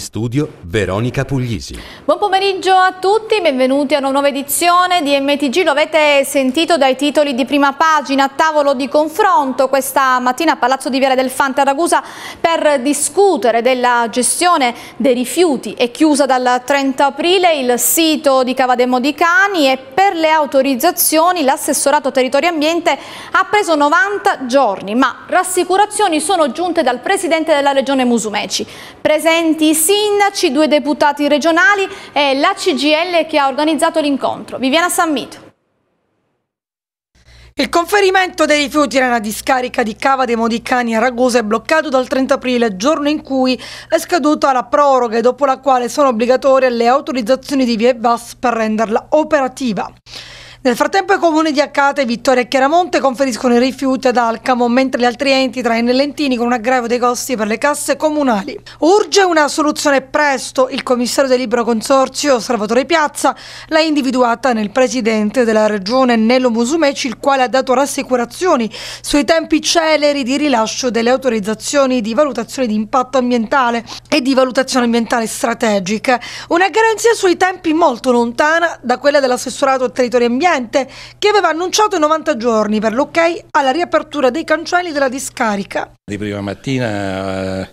in studio Veronica Puglisi. Buon pomeriggio a tutti, benvenuti a una nuova edizione di MTG. Lo avete sentito dai titoli di prima pagina, tavolo di confronto questa mattina a Palazzo di Viale del Fante a Ragusa per discutere della gestione dei rifiuti. È chiusa dal 30 aprile il sito di Cavademo di Cani e per le autorizzazioni l'assessorato territorio ambiente ha preso 90 giorni, ma rassicurazioni sono giunte dal presidente della regione Musumeci. Presenti sì sindaci, due deputati regionali e la CGL che ha organizzato l'incontro. Viviana Sammito. Il conferimento dei rifiuti nella discarica di Cava dei Modicani a Ragusa è bloccato dal 30 aprile, giorno in cui è scaduta la proroga e dopo la quale sono obbligatorie le autorizzazioni di Via e Bus per renderla operativa. Nel frattempo i comuni di Accate, Vittoria e Chiaramonte conferiscono i rifiuti ad Alcamo, mentre gli altri enti trainano lentini con un aggravio dei costi per le casse comunali. Urge una soluzione presto. Il commissario del libero consorzio, Salvatore Piazza, l'ha individuata nel presidente della regione Nello Musumeci, il quale ha dato rassicurazioni sui tempi celeri di rilascio delle autorizzazioni di valutazione di impatto ambientale e di valutazione ambientale strategica. Una garanzia sui tempi molto lontana da quella dell'assessorato territorio ambientale ambiente che aveva annunciato 90 giorni per l'ok alla riapertura dei cancelli della discarica. Di prima mattina eh,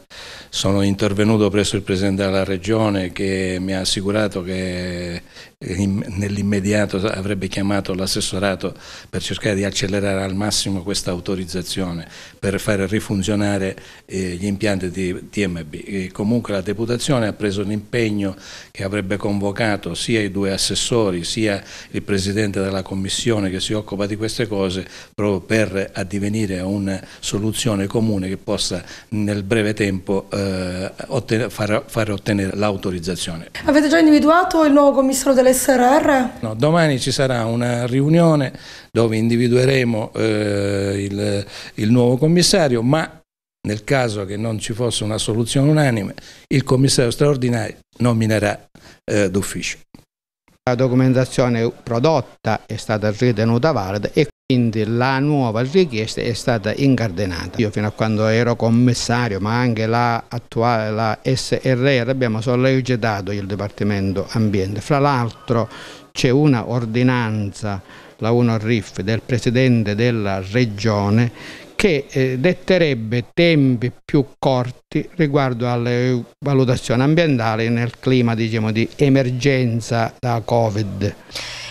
sono intervenuto presso il Presidente della Regione che mi ha assicurato che nell'immediato avrebbe chiamato l'assessorato per cercare di accelerare al massimo questa autorizzazione per far rifunzionare eh, gli impianti di TMB. E comunque la deputazione ha preso l'impegno che avrebbe convocato sia i due assessori sia il presidente della commissione che si occupa di queste cose proprio per addivenire a una soluzione comune che possa nel breve tempo eh, otten far, far, ottenere l'autorizzazione. Avete già individuato il nuovo commissario della Sararra? No, domani ci sarà una riunione dove individueremo eh, il, il nuovo commissario, ma nel caso che non ci fosse una soluzione unanime, il commissario straordinario nominerà eh, d'ufficio. La documentazione prodotta è stata ritenuta valida e quindi la nuova richiesta è stata incardinata. Io fino a quando ero commissario, ma anche la attuale la SRR, abbiamo sollecitato il Dipartimento Ambiente. Fra l'altro c'è una ordinanza, la 1 RIF, del Presidente della Regione che eh, detterebbe tempi più corti riguardo alle valutazioni ambientali nel clima diciamo, di emergenza da Covid.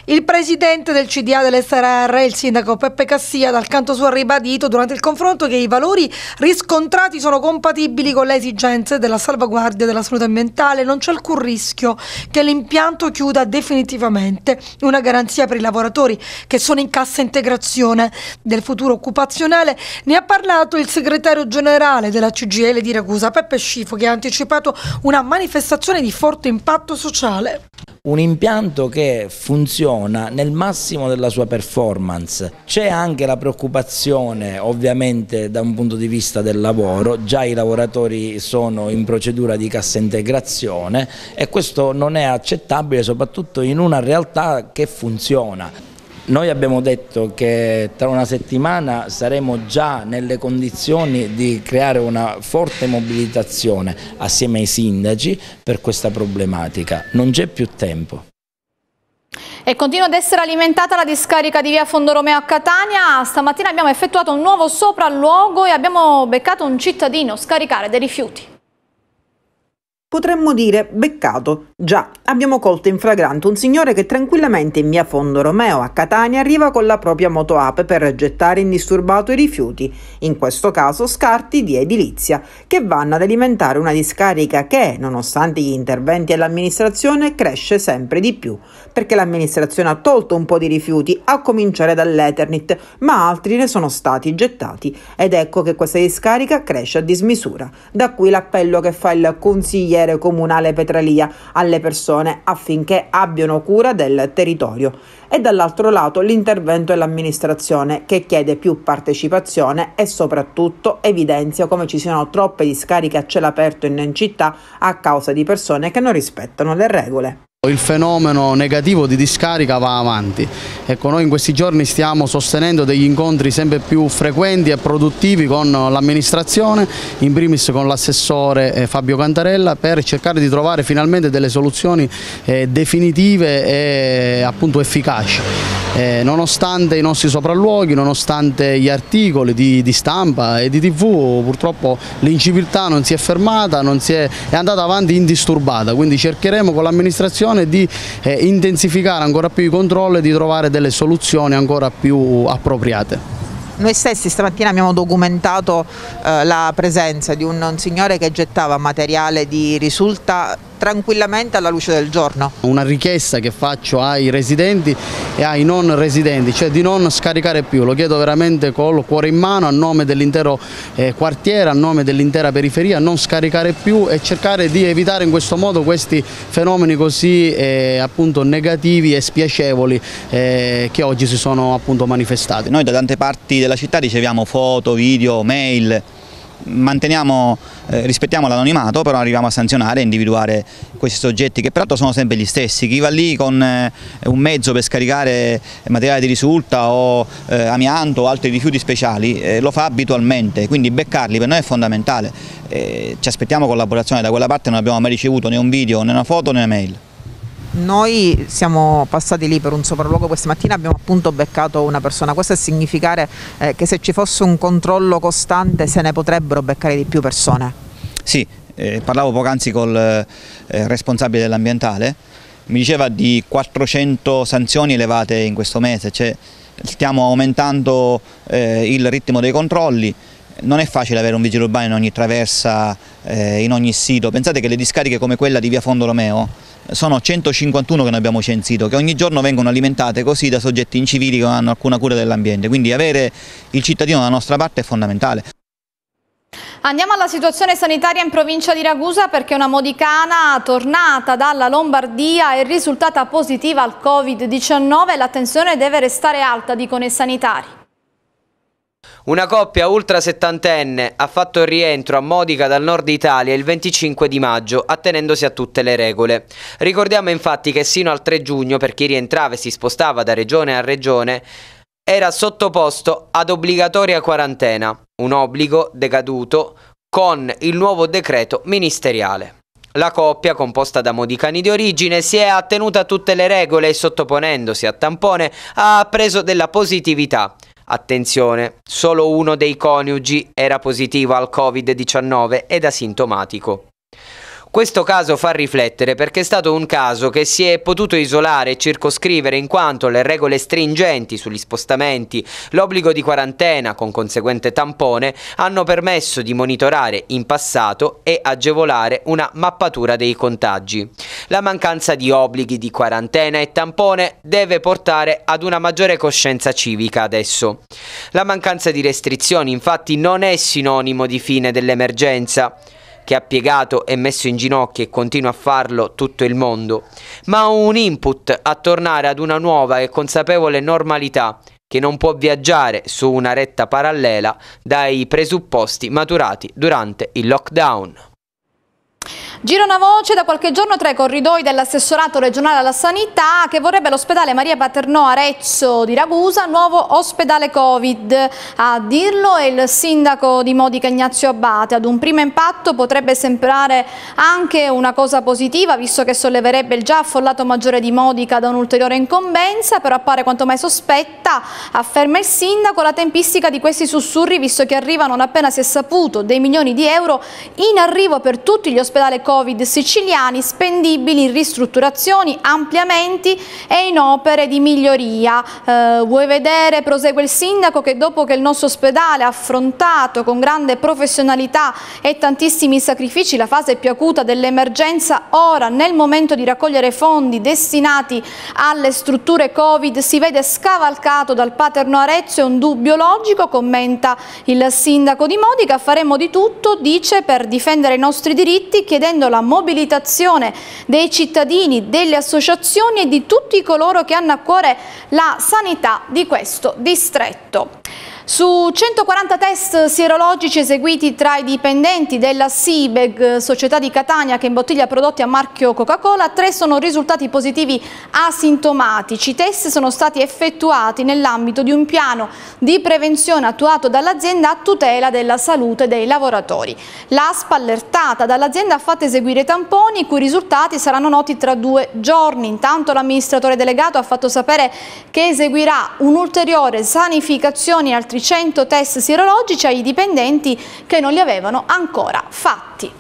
Il presidente del CDA dell'SRR, il sindaco Peppe Cassia, dal canto suo ha ribadito durante il confronto che i valori riscontrati sono compatibili con le esigenze della salvaguardia della salute ambientale. Non c'è alcun rischio che l'impianto chiuda definitivamente. Una garanzia per i lavoratori che sono in cassa integrazione del futuro occupazionale. Ne ha parlato il segretario generale della CGL di Regolazione Ragusa, Peppe Scifo, che ha anticipato una manifestazione di forte impatto sociale. Un impianto che funziona nel massimo della sua performance. C'è anche la preoccupazione, ovviamente da un punto di vista del lavoro, già i lavoratori sono in procedura di cassa integrazione e questo non è accettabile soprattutto in una realtà che funziona. Noi abbiamo detto che tra una settimana saremo già nelle condizioni di creare una forte mobilitazione assieme ai sindaci per questa problematica. Non c'è più tempo. E continua ad essere alimentata la discarica di via Fondoromeo a Catania. Stamattina abbiamo effettuato un nuovo sopralluogo e abbiamo beccato un cittadino a scaricare dei rifiuti. Potremmo dire beccato. Già, abbiamo colto in fragrante un signore che tranquillamente in via Fondo Romeo a Catania arriva con la propria moto ape per gettare indisturbato i rifiuti, in questo caso scarti di edilizia, che vanno ad alimentare una discarica che, nonostante gli interventi dell'amministrazione, cresce sempre di più, perché l'amministrazione ha tolto un po' di rifiuti, a cominciare dall'Eternit, ma altri ne sono stati gettati ed ecco che questa discarica cresce a dismisura. Da qui l'appello che fa il consigliere consigliere comunale Petralia alle persone affinché abbiano cura del territorio e dall'altro lato l'intervento dell'amministrazione che chiede più partecipazione e soprattutto evidenzia come ci siano troppe discariche a cielo aperto in città a causa di persone che non rispettano le regole. Il fenomeno negativo di discarica va avanti. Ecco, noi in questi giorni stiamo sostenendo degli incontri sempre più frequenti e produttivi con l'amministrazione, in primis con l'assessore eh, Fabio Cantarella, per cercare di trovare finalmente delle soluzioni eh, definitive e appunto efficaci. Eh, nonostante i nostri sopralluoghi, nonostante gli articoli di, di stampa e di tv, purtroppo l'inciviltà non si è fermata, non si è, è andata avanti indisturbata, quindi cercheremo con l'amministrazione situazione, di eh, intensificare ancora più i controlli e di trovare delle soluzioni ancora più appropriate. Noi stessi stamattina abbiamo documentato eh, la presenza di un, un signore che gettava materiale di risulta tranquillamente alla luce del giorno. Una richiesta che faccio ai residenti e ai non residenti, cioè di non scaricare più, lo chiedo veramente col cuore in mano a nome dell'intero eh, quartiere, a nome dell'intera periferia, non scaricare più e cercare di evitare in questo modo questi fenomeni così eh, appunto negativi e spiacevoli eh, che oggi si sono appunto manifestati. Noi da tante parti della città riceviamo foto, video, mail eh, rispettiamo l'anonimato, però arriviamo a sanzionare e individuare questi soggetti che peraltro sono sempre gli stessi. Chi va lì con eh, un mezzo per scaricare materiale di risulta o eh, amianto o altri rifiuti speciali eh, lo fa abitualmente, quindi beccarli per noi è fondamentale. Eh, ci aspettiamo collaborazione da quella parte, non abbiamo mai ricevuto né un video né una foto né una mail. Noi siamo passati lì per un sopralluogo questa mattina, abbiamo appunto beccato una persona, questo è significare eh, che se ci fosse un controllo costante se ne potrebbero beccare di più persone? Sì, eh, parlavo poc'anzi col eh, responsabile dell'ambientale, mi diceva di 400 sanzioni elevate in questo mese, cioè stiamo aumentando eh, il ritmo dei controlli, non è facile avere un vigile urbano in ogni traversa, eh, in ogni sito, pensate che le discariche come quella di via Fondo Romeo sono 151 che noi abbiamo censito, che ogni giorno vengono alimentate così da soggetti incivili che non hanno alcuna cura dell'ambiente, quindi avere il cittadino dalla nostra parte è fondamentale. Andiamo alla situazione sanitaria in provincia di Ragusa perché una modicana tornata dalla Lombardia è risultata positiva al Covid-19 e l'attenzione deve restare alta, dicono i sanitari. Una coppia ultra settantenne ha fatto il rientro a Modica dal nord Italia il 25 di maggio, attenendosi a tutte le regole. Ricordiamo infatti che sino al 3 giugno, per chi rientrava e si spostava da regione a regione, era sottoposto ad obbligatoria quarantena, un obbligo decaduto con il nuovo decreto ministeriale. La coppia, composta da modicani di origine, si è attenuta a tutte le regole e sottoponendosi a tampone ha appreso della positività. Attenzione, solo uno dei coniugi era positivo al Covid-19 ed asintomatico. Questo caso fa riflettere perché è stato un caso che si è potuto isolare e circoscrivere in quanto le regole stringenti sugli spostamenti, l'obbligo di quarantena con conseguente tampone hanno permesso di monitorare in passato e agevolare una mappatura dei contagi. La mancanza di obblighi di quarantena e tampone deve portare ad una maggiore coscienza civica adesso. La mancanza di restrizioni infatti non è sinonimo di fine dell'emergenza che ha piegato e messo in ginocchio e continua a farlo tutto il mondo, ma un input a tornare ad una nuova e consapevole normalità che non può viaggiare su una retta parallela dai presupposti maturati durante il lockdown. Gira una voce da qualche giorno tra i corridoi dell'assessorato regionale alla sanità che vorrebbe l'ospedale Maria Paternò Arezzo di Ragusa, nuovo ospedale Covid. A dirlo è il sindaco di Modica Ignazio Abate. Ad un primo impatto potrebbe sembrare anche una cosa positiva visto che solleverebbe il già affollato maggiore di Modica da un'ulteriore incombenza, però appare quanto mai sospetta, afferma il sindaco, la tempistica di questi sussurri visto che arrivano non appena si è saputo dei milioni di euro in arrivo per tutti gli ospedali Covid siciliani spendibili in ristrutturazioni, ampliamenti e in opere di miglioria. Eh, vuoi vedere, prosegue il sindaco, che dopo che il nostro ospedale ha affrontato con grande professionalità e tantissimi sacrifici la fase più acuta dell'emergenza, ora nel momento di raccogliere fondi destinati alle strutture Covid si vede scavalcato dal paterno Arezzo e un dubbio logico, commenta il sindaco di Modica, faremo di tutto, dice, per difendere i nostri diritti chiedendo chiedendo la mobilitazione dei cittadini, delle associazioni e di tutti coloro che hanno a cuore la sanità di questo distretto. Su 140 test sierologici eseguiti tra i dipendenti della SIBEG, società di Catania che imbottiglia prodotti a marchio Coca-Cola, tre sono risultati positivi asintomatici. I test sono stati effettuati nell'ambito di un piano di prevenzione attuato dall'azienda a tutela della salute dei lavoratori. L'ASPA allertata dall'azienda ha fatto eseguire tamponi i cui risultati saranno noti tra due giorni. Intanto l'amministratore delegato ha fatto sapere che eseguirà un'ulteriore sanificazione altri altri 100 test sierologici ai dipendenti che non li avevano ancora fatti.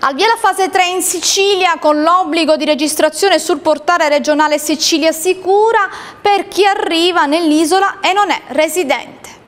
Al via la fase 3 in Sicilia con l'obbligo di registrazione sul portale regionale Sicilia Sicura per chi arriva nell'isola e non è residente.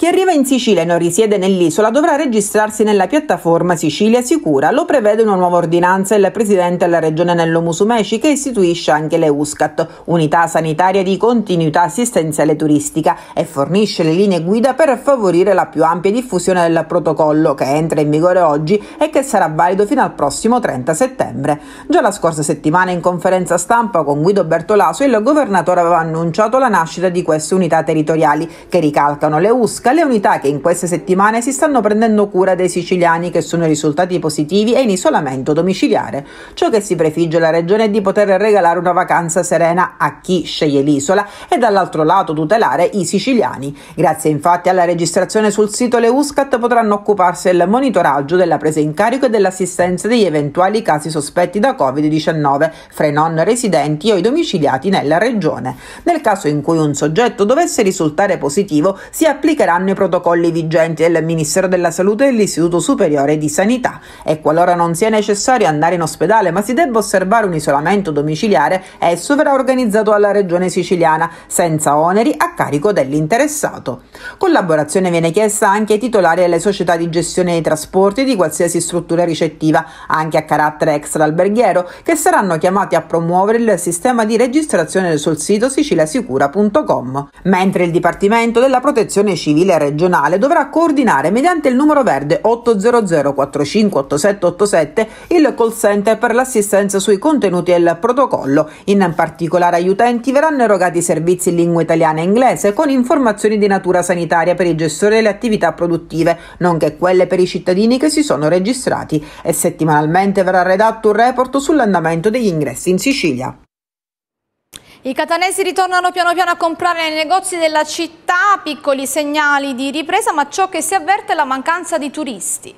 Chi arriva in Sicilia e non risiede nell'isola dovrà registrarsi nella piattaforma Sicilia Sicura, lo prevede una nuova ordinanza del Presidente della Regione Nello Musumeci che istituisce anche le USCAT, Unità Sanitaria di Continuità Assistenziale Turistica, e fornisce le linee guida per favorire la più ampia diffusione del protocollo che entra in vigore oggi e che sarà valido fino al prossimo 30 settembre. Già la scorsa settimana in conferenza stampa con Guido Bertolaso il governatore aveva annunciato la nascita di queste unità territoriali che ricalcano le USCAT dalle unità che in queste settimane si stanno prendendo cura dei siciliani che sono risultati positivi e in isolamento domiciliare, ciò che si prefigge la regione è di poter regalare una vacanza serena a chi sceglie l'isola e dall'altro lato tutelare i siciliani. Grazie infatti alla registrazione sul sito le USCAT potranno occuparsi del monitoraggio della presa in carico e dell'assistenza degli eventuali casi sospetti da Covid-19 fra i non residenti o i domiciliati nella regione. Nel caso in cui un soggetto dovesse risultare positivo si applicheranno seguiranno i protocolli vigenti del Ministero della Salute e dell'Istituto Superiore di Sanità e qualora non sia necessario andare in ospedale ma si debba osservare un isolamento domiciliare, esso verrà organizzato alla Regione Siciliana senza oneri a carico dell'interessato. Collaborazione viene chiesta anche ai titolari delle società di gestione dei trasporti di qualsiasi struttura ricettiva, anche a carattere extra-alberghiero, che saranno chiamati a promuovere il sistema di registrazione sul sito siciliasicura.com, mentre il Dipartimento della Protezione Civile mobile regionale dovrà coordinare mediante il numero verde 800 458787 il call center per l'assistenza sui contenuti del protocollo. In particolare agli utenti verranno erogati servizi in lingua italiana e inglese con informazioni di natura sanitaria per i gestori delle attività produttive, nonché quelle per i cittadini che si sono registrati e settimanalmente verrà redatto un report sull'andamento degli ingressi in Sicilia. I catanesi ritornano piano piano a comprare nei negozi della città, piccoli segnali di ripresa, ma ciò che si avverte è la mancanza di turisti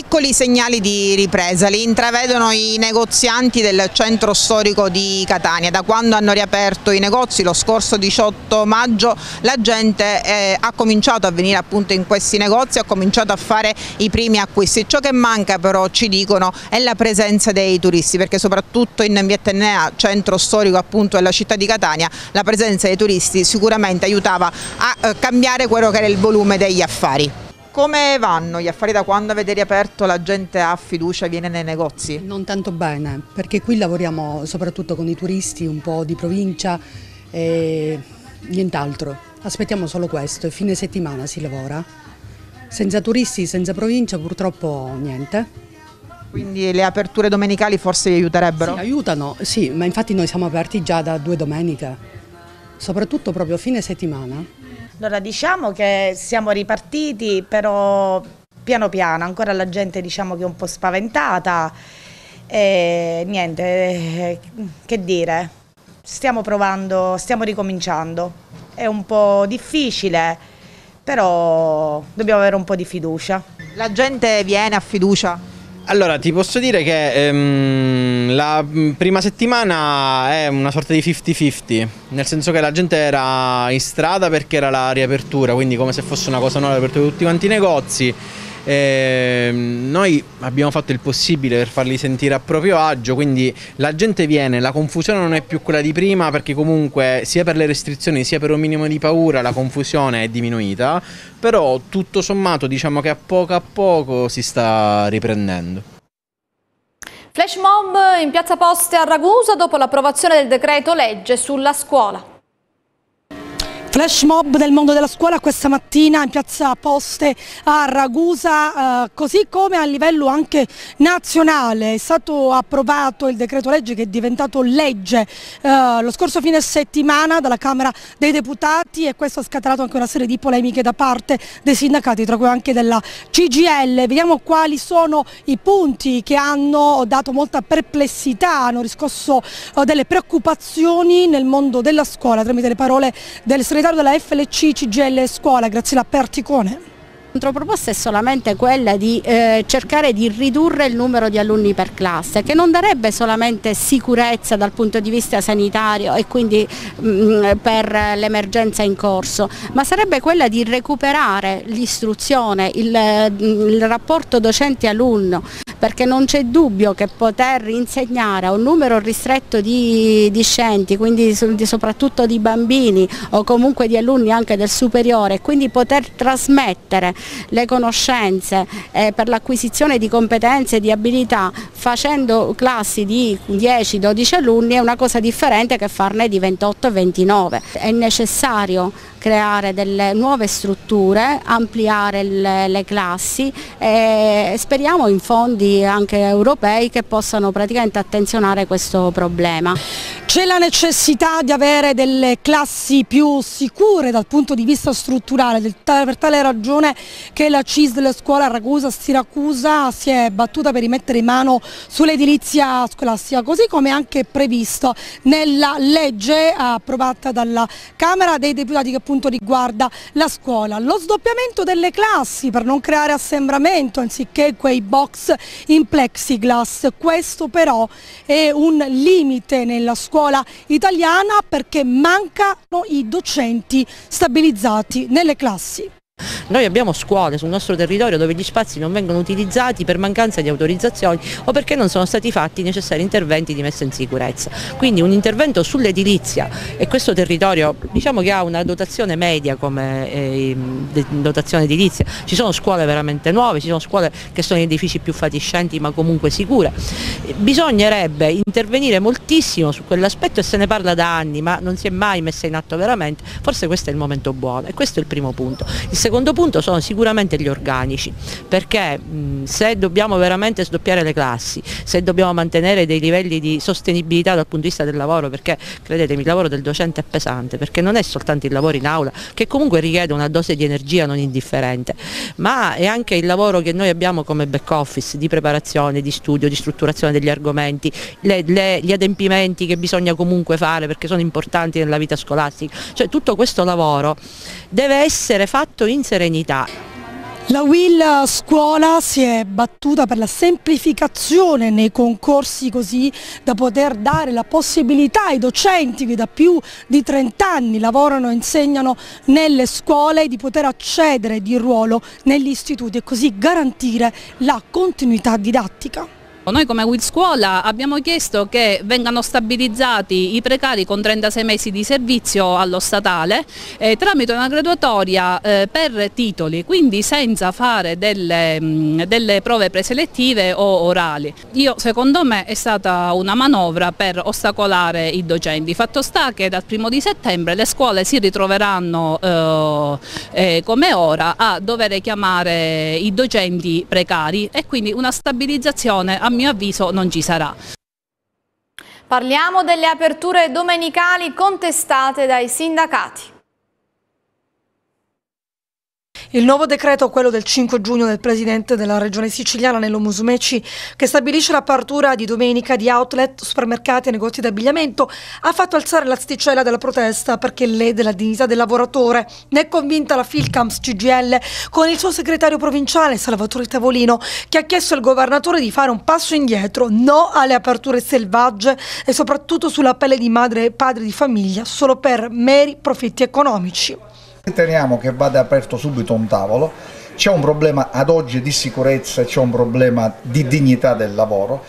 piccoli segnali di ripresa, li intravedono i negozianti del centro storico di Catania. Da quando hanno riaperto i negozi lo scorso 18 maggio la gente eh, ha cominciato a venire appunto in questi negozi, ha cominciato a fare i primi acquisti. Ciò che manca però ci dicono è la presenza dei turisti perché soprattutto in via Tennea, centro storico appunto della città di Catania, la presenza dei turisti sicuramente aiutava a eh, cambiare quello che era il volume degli affari. Come vanno gli affari da quando avete riaperto? La gente ha fiducia, viene nei negozi? Non tanto bene, perché qui lavoriamo soprattutto con i turisti, un po' di provincia e nient'altro. Aspettiamo solo questo, è fine settimana si lavora. Senza turisti, senza provincia purtroppo niente. Quindi le aperture domenicali forse vi aiuterebbero? Sì, aiutano, sì, ma infatti noi siamo aperti già da due domeniche, soprattutto proprio fine settimana. Allora diciamo che siamo ripartiti però piano piano, ancora la gente diciamo che è un po' spaventata e niente, che dire, stiamo provando, stiamo ricominciando, è un po' difficile però dobbiamo avere un po' di fiducia. La gente viene a fiducia? Allora, ti posso dire che ehm, la mm, prima settimana è una sorta di 50-50, nel senso che la gente era in strada perché era la riapertura, quindi come se fosse una cosa nuova per tutti quanti i negozi. Eh, noi abbiamo fatto il possibile per farli sentire a proprio agio, quindi la gente viene, la confusione non è più quella di prima perché comunque sia per le restrizioni sia per un minimo di paura la confusione è diminuita, però tutto sommato diciamo che a poco a poco si sta riprendendo. Flash mob in piazza Poste a Ragusa dopo l'approvazione del decreto legge sulla scuola. Flash mob del mondo della scuola questa mattina in piazza Poste a Ragusa, eh, così come a livello anche nazionale. È stato approvato il decreto legge che è diventato legge eh, lo scorso fine settimana dalla Camera dei Deputati e questo ha scatenato anche una serie di polemiche da parte dei sindacati, tra cui anche della CGL. Vediamo quali sono i punti che hanno dato molta perplessità, hanno riscosso eh, delle preoccupazioni nel mondo della scuola tramite le parole del segretario segretario della FLC CGL Scuola, Graziella Perticone. La controproposta è solamente quella di eh, cercare di ridurre il numero di alunni per classe, che non darebbe solamente sicurezza dal punto di vista sanitario e quindi mh, mm, per l'emergenza in corso, ma sarebbe quella di recuperare l'istruzione, il, mm, il rapporto docente-alunno, perché non c'è dubbio che poter insegnare a un numero ristretto di discenti, quindi soprattutto di bambini o comunque di alunni anche del superiore, quindi poter trasmettere le conoscenze eh, per l'acquisizione di competenze e di abilità facendo classi di 10-12 alunni è una cosa differente che farne di 28-29. È necessario creare delle nuove strutture, ampliare le, le classi e speriamo in fondi anche europei che possano praticamente attenzionare questo problema. C'è la necessità di avere delle classi più sicure dal punto di vista strutturale, per tale ragione che la CISL Scuola Ragusa-Siracusa si è battuta per rimettere mano sull'edilizia scolastica, così come anche previsto nella legge approvata dalla Camera dei Deputati che appunto riguarda la scuola. Lo sdoppiamento delle classi per non creare assembramento anziché quei box in plexiglass, questo però è un limite nella scuola italiana perché mancano i docenti stabilizzati nelle classi. Noi abbiamo scuole sul nostro territorio dove gli spazi non vengono utilizzati per mancanza di autorizzazioni o perché non sono stati fatti i necessari interventi di messa in sicurezza. Quindi un intervento sull'edilizia e questo territorio diciamo che ha una dotazione media come eh, dotazione edilizia, ci sono scuole veramente nuove, ci sono scuole che sono in edifici più fatiscenti ma comunque sicure. Bisognerebbe intervenire moltissimo su quell'aspetto e se ne parla da anni ma non si è mai messa in atto veramente, forse questo è il momento buono e questo è il primo punto. Il secondo punto sono sicuramente gli organici, perché mh, se dobbiamo veramente sdoppiare le classi, se dobbiamo mantenere dei livelli di sostenibilità dal punto di vista del lavoro, perché credetemi il lavoro del docente è pesante, perché non è soltanto il lavoro in aula, che comunque richiede una dose di energia non indifferente, ma è anche il lavoro che noi abbiamo come back office di preparazione, di studio, di strutturazione degli argomenti, le, le, gli adempimenti che bisogna comunque fare perché sono importanti nella vita scolastica, cioè tutto questo lavoro deve essere fatto in serenità. La Will Scuola si è battuta per la semplificazione nei concorsi così da poter dare la possibilità ai docenti che da più di 30 anni lavorano e insegnano nelle scuole di poter accedere di ruolo negli istituti e così garantire la continuità didattica. Ecco, noi come WID Scuola abbiamo chiesto che vengano stabilizzati i precari con 36 mesi di servizio allo statale eh, tramite una graduatoria eh, per titoli, quindi senza fare delle, mh, mm, delle, prove preselettive o orali. Io secondo me è stata una manovra per ostacolare i docenti. Fatto sta che dal primo di settembre le scuole si ritroveranno eh, eh come ora a dover chiamare i docenti precari e quindi una stabilizzazione a mio avviso non ci sarà. Parliamo delle aperture domenicali contestate dai sindacati. Il nuovo decreto, quello del 5 giugno del Presidente della Regione Siciliana Nello Musumeci, che stabilisce l'apertura di domenica di outlet, supermercati e negozi di abbigliamento, ha fatto alzare l'asticella della protesta perché lede la dignità del lavoratore. Ne è convinta la Filcams CGL con il suo segretario provinciale Salvatore Tavolino, che ha chiesto al governatore di fare un passo indietro, no alle aperture selvagge e soprattutto sulla pelle di madre e padre di famiglia solo per meri profitti economici. Riteniamo che vada aperto subito un tavolo, c'è un problema ad oggi di sicurezza, c'è un problema di dignità del lavoro,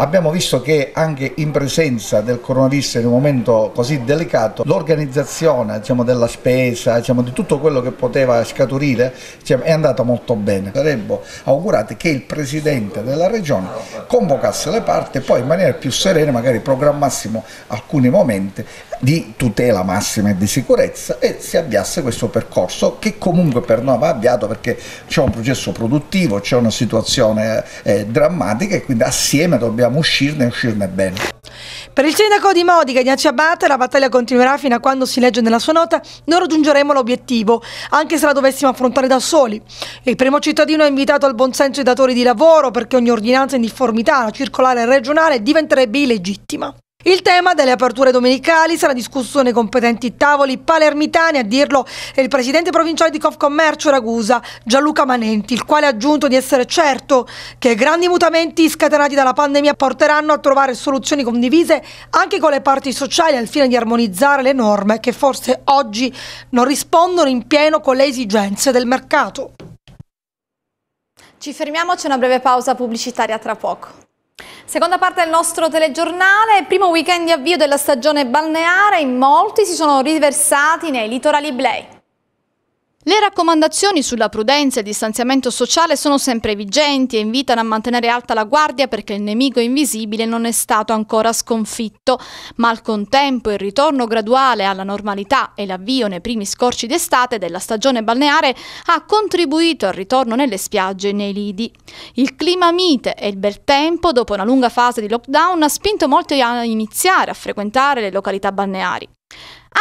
Abbiamo visto che anche in presenza del coronavirus in un momento così delicato l'organizzazione diciamo, della spesa, diciamo, di tutto quello che poteva scaturire diciamo, è andata molto bene. Sarebbe augurato che il Presidente della Regione convocasse le parti e poi in maniera più serena magari programmassimo alcuni momenti di tutela massima e di sicurezza e si avviasse questo percorso che comunque per noi va avviato perché c'è un processo produttivo, c'è una situazione eh, drammatica e quindi assieme dobbiamo dobbiamo uscirne e uscirne bene. Per il sindaco di Modica, Ignazio Abate, la battaglia continuerà fino a quando si legge nella sua nota non raggiungeremo l'obiettivo, anche se la dovessimo affrontare da soli. Il primo cittadino ha invitato al buonsenso i datori di lavoro perché ogni ordinanza in difformità alla circolare regionale diventerebbe illegittima. Il tema delle aperture domenicali sarà discusso nei competenti tavoli palermitani, a dirlo è il presidente provinciale di Confcommercio Ragusa, Gianluca Manenti, il quale ha aggiunto di essere certo che grandi mutamenti scatenati dalla pandemia porteranno a trovare soluzioni condivise anche con le parti sociali al fine di armonizzare le norme che forse oggi non rispondono in pieno con le esigenze del mercato. Ci fermiamo, c'è una breve pausa pubblicitaria tra poco. Seconda parte del nostro telegiornale, primo weekend di avvio della stagione balneare, in molti si sono riversati nei litorali blei. Le raccomandazioni sulla prudenza e il distanziamento sociale sono sempre vigenti e invitano a mantenere alta la guardia perché il nemico invisibile non è stato ancora sconfitto, ma al contempo il ritorno graduale alla normalità e l'avvio nei primi scorci d'estate della stagione balneare ha contribuito al ritorno nelle spiagge e nei lidi. Il clima mite e il bel tempo, dopo una lunga fase di lockdown, ha spinto molti a iniziare a frequentare le località balneari.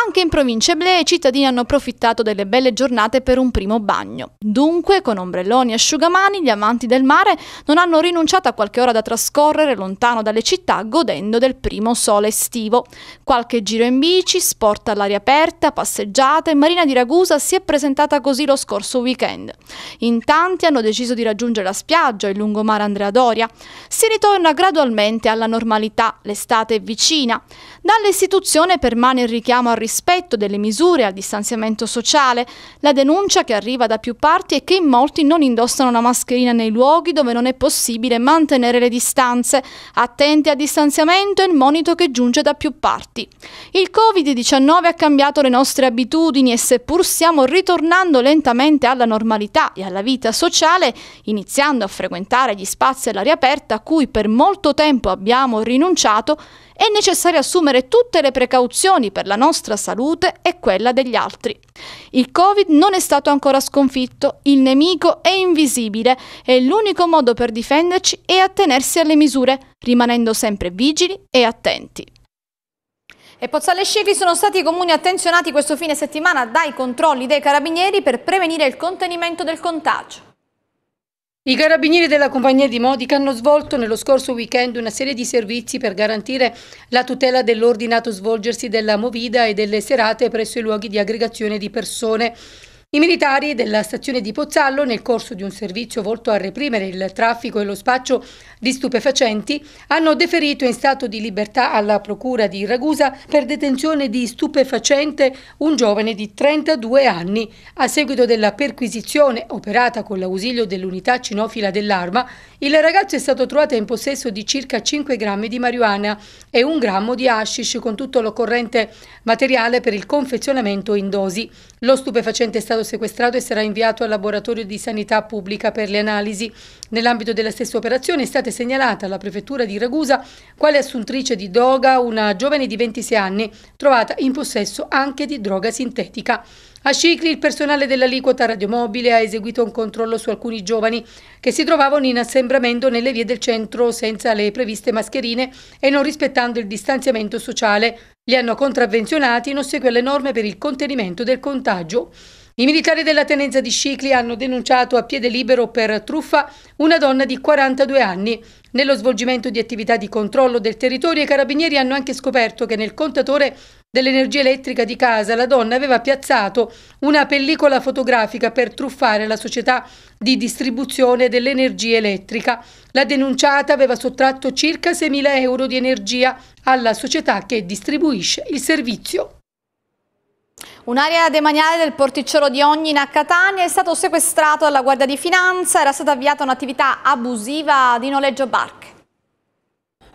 Anche in provincia Eblea i cittadini hanno approfittato delle belle giornate per un primo bagno. Dunque, con ombrelloni e asciugamani, gli amanti del mare non hanno rinunciato a qualche ora da trascorrere lontano dalle città godendo del primo sole estivo. Qualche giro in bici, sport all'aria aperta, passeggiate, Marina di Ragusa si è presentata così lo scorso weekend. In tanti hanno deciso di raggiungere la spiaggia, il lungomare Andrea Doria. Si ritorna gradualmente alla normalità, l'estate è vicina. Dall'istituzione permane il richiamo a al rispetto delle misure, al distanziamento sociale, la denuncia che arriva da più parti è che in molti non indossano la mascherina nei luoghi dove non è possibile mantenere le distanze, attenti al distanziamento e il monito che giunge da più parti. Il Covid-19 ha cambiato le nostre abitudini e seppur stiamo ritornando lentamente alla normalità e alla vita sociale, iniziando a frequentare gli spazi all'aria aperta a cui per molto tempo abbiamo rinunciato, è necessario assumere tutte le precauzioni per la nostra salute e quella degli altri. Il Covid non è stato ancora sconfitto, il nemico è invisibile e l'unico modo per difenderci è attenersi alle misure, rimanendo sempre vigili e attenti. E Pozzale Scicli sono stati i comuni attenzionati questo fine settimana dai controlli dei carabinieri per prevenire il contenimento del contagio. I carabinieri della compagnia di Modica hanno svolto nello scorso weekend una serie di servizi per garantire la tutela dell'ordinato svolgersi della movida e delle serate presso i luoghi di aggregazione di persone. I militari della stazione di Pozzallo, nel corso di un servizio volto a reprimere il traffico e lo spaccio di stupefacenti, hanno deferito in stato di libertà alla procura di Ragusa per detenzione di stupefacente un giovane di 32 anni. A seguito della perquisizione operata con l'ausilio dell'unità cinofila dell'arma, il ragazzo è stato trovato in possesso di circa 5 grammi di marijuana e un grammo di hashish con tutto l'occorrente materiale per il confezionamento in dosi. Lo stupefacente è stato sequestrato e sarà inviato al laboratorio di sanità pubblica per le analisi. Nell'ambito della stessa operazione è stata segnalata alla prefettura di Ragusa quale assuntrice di droga una giovane di 26 anni trovata in possesso anche di droga sintetica. A Scicli il personale dell'aliquota radiomobile ha eseguito un controllo su alcuni giovani che si trovavano in assembramento nelle vie del centro senza le previste mascherine e non rispettando il distanziamento sociale. Li hanno contravvenzionati in ossequio alle norme per il contenimento del contagio. I militari della tenenza di Scicli hanno denunciato a piede libero per truffa una donna di 42 anni. Nello svolgimento di attività di controllo del territorio i carabinieri hanno anche scoperto che nel contatore dell'energia elettrica di casa, la donna aveva piazzato una pellicola fotografica per truffare la società di distribuzione dell'energia elettrica. La denunciata aveva sottratto circa 6.000 euro di energia alla società che distribuisce il servizio. Un'area demaniale del porticciolo di Ognina a Catania è stato sequestrato dalla Guardia di Finanza, era stata avviata un'attività abusiva di noleggio barche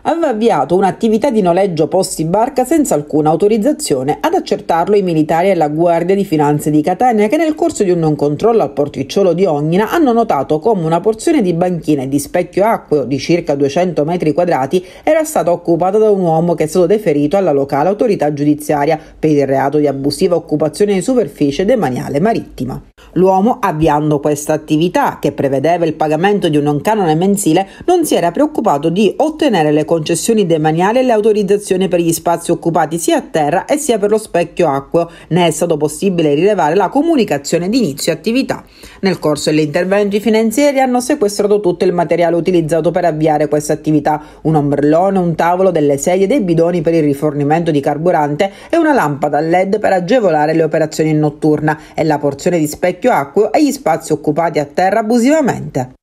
aveva avviato un'attività di noleggio posti barca senza alcuna autorizzazione ad accertarlo i militari e la Guardia di Finanze di Catania che nel corso di un non controllo al porticciolo di Ognina hanno notato come una porzione di banchina e di specchio acqueo di circa 200 metri quadrati era stata occupata da un uomo che è stato deferito alla locale autorità giudiziaria per il reato di abusiva occupazione di superficie demaniale marittima. L'uomo, avviando questa attività, che prevedeva il pagamento di un non canone mensile, non si era preoccupato di ottenere le concessioni demaniali e le autorizzazioni per gli spazi occupati sia a terra e sia per lo specchio acqueo, ne è stato possibile rilevare la comunicazione di inizio attività. Nel corso degli interventi finanzieri hanno sequestrato tutto il materiale utilizzato per avviare questa attività, un ombrellone, un tavolo, delle sedie, dei bidoni per il rifornimento di carburante e una lampada LED per agevolare le operazioni notturne e la porzione di specchio acqueo e gli spazi occupati a terra abusivamente.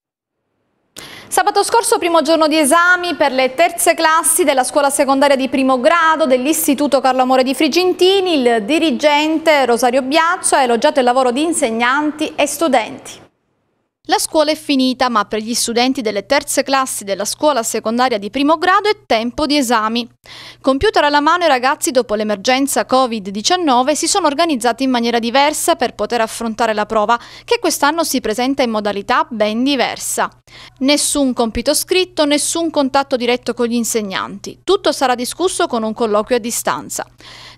Sabato scorso primo giorno di esami per le terze classi della scuola secondaria di primo grado dell'Istituto Carlo Amore di Frigentini, il dirigente Rosario Biazzo ha elogiato il lavoro di insegnanti e studenti. La scuola è finita, ma per gli studenti delle terze classi della scuola secondaria di primo grado è tempo di esami. Computer alla mano i ragazzi dopo l'emergenza Covid-19 si sono organizzati in maniera diversa per poter affrontare la prova, che quest'anno si presenta in modalità ben diversa. Nessun compito scritto, nessun contatto diretto con gli insegnanti. Tutto sarà discusso con un colloquio a distanza.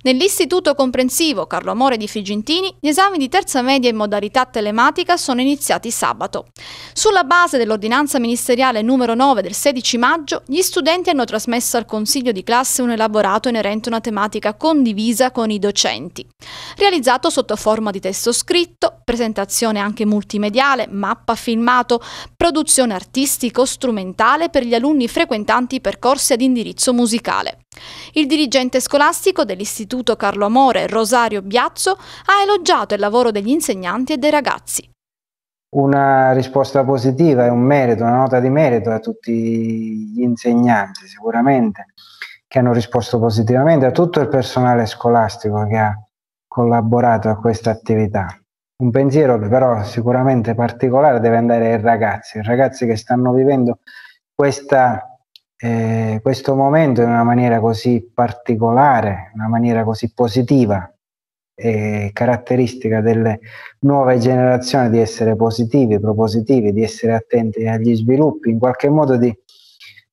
Nell'Istituto Comprensivo Carlo Amore di Figintini, gli esami di terza media in modalità telematica sono iniziati sabato. Sulla base dell'ordinanza ministeriale numero 9 del 16 maggio, gli studenti hanno trasmesso al consiglio di classe un elaborato inerente a una tematica condivisa con i docenti, realizzato sotto forma di testo scritto, presentazione anche multimediale, mappa filmato, produzione artistico-strumentale per gli alunni frequentanti i percorsi ad indirizzo musicale. Il dirigente scolastico dell'Istituto Carlo Amore, Rosario Biazzo, ha elogiato il lavoro degli insegnanti e dei ragazzi una risposta positiva, e un merito, una nota di merito a tutti gli insegnanti sicuramente che hanno risposto positivamente, a tutto il personale scolastico che ha collaborato a questa attività. Un pensiero però sicuramente particolare deve andare ai ragazzi, ai ragazzi che stanno vivendo questa, eh, questo momento in una maniera così particolare, in una maniera così positiva, eh, caratteristica delle nuove generazioni di essere positivi, propositivi, di essere attenti agli sviluppi, in qualche modo di,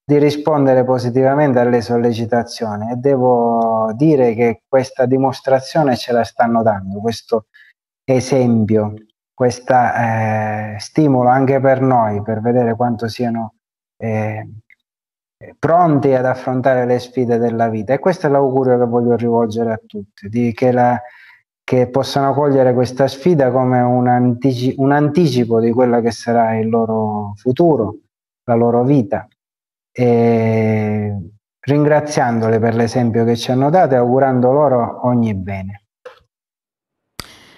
di rispondere positivamente alle sollecitazioni e devo dire che questa dimostrazione ce la stanno dando, questo esempio, questo eh, stimolo anche per noi per vedere quanto siano eh, pronti ad affrontare le sfide della vita e questo è l'augurio che voglio rivolgere a tutti, di che la, che possano cogliere questa sfida come un, antici- un, anticipo di quello che sarà il loro futuro, la loro vita. E ringraziandole per l'esempio che ci hanno dato e augurando loro ogni bene.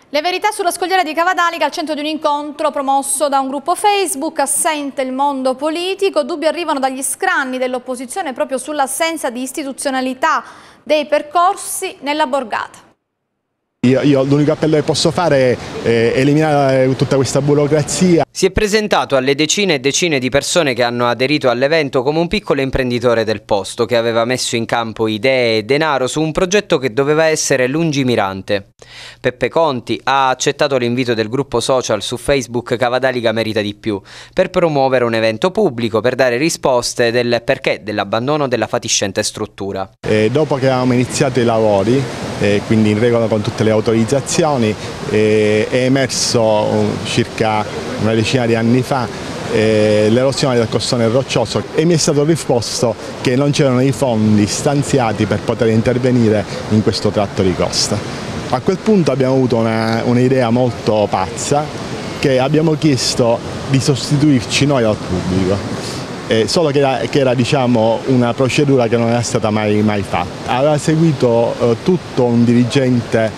Le verità sulla scogliera di Cavadalica al centro di un incontro promosso da un gruppo Facebook, assente il mondo politico, dubbi arrivano dagli scranni dell'opposizione proprio sull'assenza di istituzionalità dei percorsi nella borgata. Io, io l'unico appello che posso fare è eliminare tutta questa burocrazia. Si è presentato alle decine e decine di persone che hanno aderito all'evento come un piccolo imprenditore del posto che aveva messo in campo idee e denaro su un progetto che doveva essere lungimirante. Peppe Conti ha accettato l'invito del gruppo social su Facebook Cavadaliga Merita di Più per promuovere un evento pubblico per dare risposte del perché dell'abbandono della fatiscente struttura. E dopo che avevamo iniziato i lavori eh, quindi in regola con tutte le autorizzazioni, eh, è emerso um, circa una decina di anni fa eh, l'erosione del costone roccioso e mi è stato risposto che non c'erano i fondi stanziati per poter intervenire in questo tratto di costa. A quel punto abbiamo avuto un'idea un molto pazza che abbiamo chiesto di sostituirci noi al pubblico eh, solo che era, che era diciamo, una procedura che non era stata mai, mai fatta. Aveva seguito eh, tutto un dirigente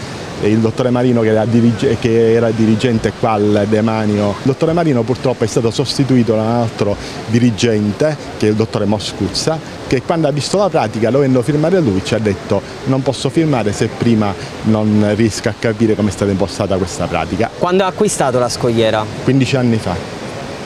eh, il dottore Marino che era, dirige, che era, dirigente qua al demanio. Il dottore Marino purtroppo è stato sostituito da un altro dirigente che è il dottore Moscuzza che quando ha visto la pratica dovendo firmare lui ci ha detto non posso firmare se prima non riesco a capire come è stata impostata questa pratica. Quando ha acquistato la scogliera? 15 anni fa.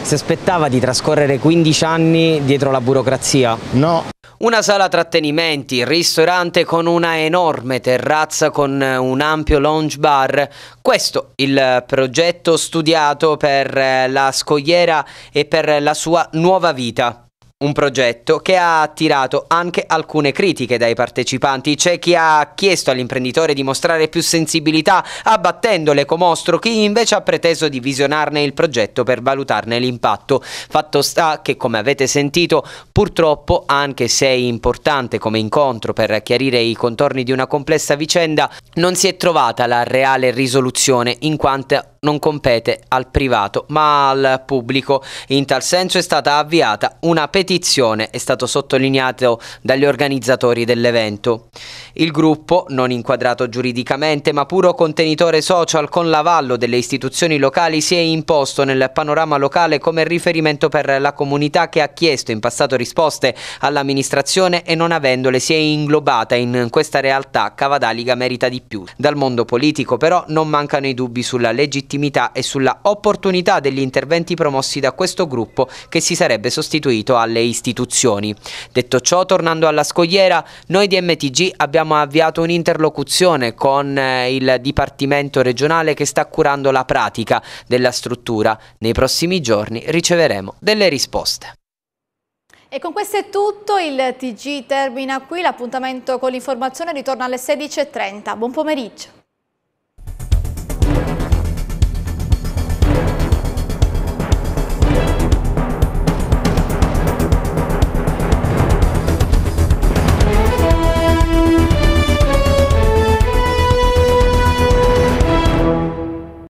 Si aspettava di trascorrere 15 anni dietro la burocrazia? No. Una sala trattenimenti, ristorante con una enorme terrazza con un ampio lounge bar. Questo il progetto studiato per la scogliera e per la sua nuova vita. Un progetto che ha attirato anche alcune critiche dai partecipanti. C'è chi ha chiesto all'imprenditore di mostrare più sensibilità abbattendo l'ecomostro, chi invece ha preteso di visionarne il progetto per valutarne l'impatto. Fatto sta che, come avete sentito, purtroppo, anche se è importante come incontro per chiarire i contorni di una complessa vicenda, non si è trovata la reale risoluzione in quanto non compete al privato ma al pubblico. In tal senso è stata avviata una petizione, è stato sottolineato dagli organizzatori dell'evento. Il gruppo, non inquadrato giuridicamente ma puro contenitore social con l'avallo delle istituzioni locali, si è imposto nel panorama locale come riferimento per la comunità che ha chiesto in passato risposte all'amministrazione e non avendole si è inglobata in questa realtà Cavadaliga merita di più. Dal mondo politico però non mancano i dubbi sulla legittimità legittimità e sulla opportunità degli interventi promossi da questo gruppo che si sarebbe sostituito alle istituzioni. Detto ciò, tornando alla scogliera, noi di MTG abbiamo avviato un'interlocuzione con eh, il Dipartimento regionale che sta curando la pratica della struttura. Nei prossimi giorni riceveremo delle risposte. E con questo è tutto, il TG termina qui, l'appuntamento con l'informazione ritorna alle 16.30. Buon pomeriggio.